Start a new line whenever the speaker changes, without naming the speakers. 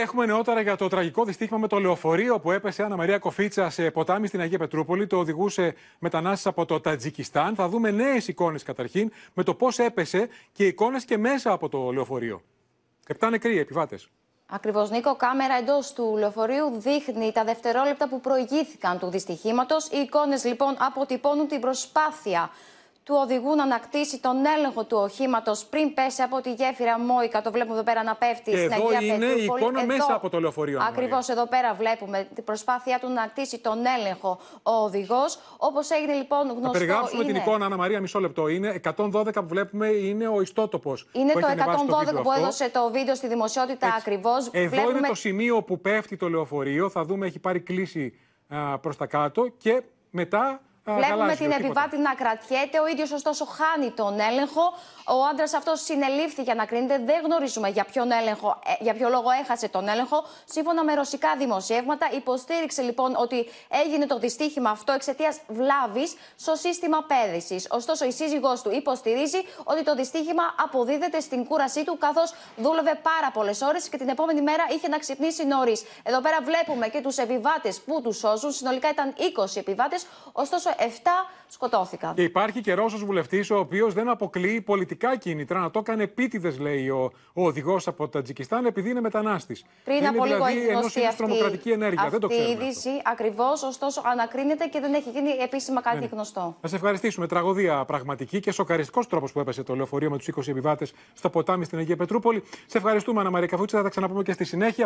έχουμε νεότερα για το τραγικό δυστύχημα με το λεωφορείο που έπεσε Άννα Μαρία Κοφίτσα σε ποτάμι στην Αγία Πετρούπολη. Το οδηγούσε μετανάστες από το Τατζικιστάν. Θα δούμε νέες εικόνες καταρχήν με το πώς έπεσε και εικόνες και μέσα από το λεωφορείο. Επτά νεκροί επιβάτες.
Ακριβώς, Νίκο, κάμερα εντός του λεωφορείου δείχνει τα δευτερόλεπτα που προηγήθηκαν του δυστυχήματος. Οι εικόνες λοιπόν αποτυπώνουν την προσπάθεια του οδηγού να ανακτήσει τον έλεγχο του οχήματος πριν πέσει από τη γέφυρα Μόικα. Το βλέπουμε εδώ πέρα να πέφτει στην Αγία είναι η εικόνα μέσα από
το λεωφορείο. Ακριβώς
εδώ πέρα βλέπουμε την προσπάθειά του να ανακτήσει τον έλεγχο ο οδηγός. Όπως έγινε λοιπόν γνωστό. Θα περιγράψουμε την εικόνα, Ανά
Μαρία, μισό λεπτό. Είναι 112 που βλέπουμε είναι ο ιστότοπος. Είναι που το 112 το που έδωσε
το βίντεο στη δημοσιότητα ακριβώς. Εδώ βλέπουμε... είναι το
σημείο που πέφτει το λεωφορείο. Θα δούμε, έχει πάρει κλίση προς τα κάτω και μετά Βλέπουμε την ε, επιβάτη
να κρατιέται. Ο ίδιος, ωστόσο, χάνει τον έλεγχο. Ο άντρας αυτός συνελήφθη για να κρίνεται. Δεν γνωρίζουμε για, ποιον έλεγχο, ε, για ποιο λόγο έχασε τον έλεγχο. Σύμφωνα με ρωσικά δημοσιεύματα, υποστήριξε λοιπόν ότι έγινε το δυστύχημα αυτό εξαιτίας βλάβης στο σύστημα πέδησης. Ωστόσο, η σύζυγός του υποστηρίζει ότι το δυστύχημα αποδίδεται στην κούρασή του, καθώς δούλευε πάρα πολλές ώρες και την επόμενη μέρα είχε να ξυπνήσει νωρίς. Εδώ πέρα βλέπουμε και τους επιβάτες που τους σώζουν. Συνολικά ήταν 20 επιβάτες. Ωστόσο, 7 σκοτώθηκαν. Και
υπάρχει και Ρώσος βουλευτής, ο οποίος δεν αποκλείει πολιτικά κίνητρα να το έκανε επίτηδες, λέει ο, ο οδηγός από το Τατζικιστάν, επειδή είναι μετανάστης. Πριν είναι από λίγο δηλαδή έχει γνωστεί τρομοκρατική ενέργεια. Αυτή δεν το Η
είδηση ακριβώς, ωστόσο, ανακρίνεται και δεν έχει γίνει επίσημα κάτι ναι, ναι. γνωστό.
Να σε ευχαριστήσουμε. Τραγωδία πραγματική και σοκαριστικός τρόπος που έπεσε το λεωφορείο με τους 20 επιβάτες στο ποτάμι στην Αγία Πετρούπολη. Σε ευχαριστούμε, Αναμαρία Θα τα ξαναπούμε και στη συνέχεια.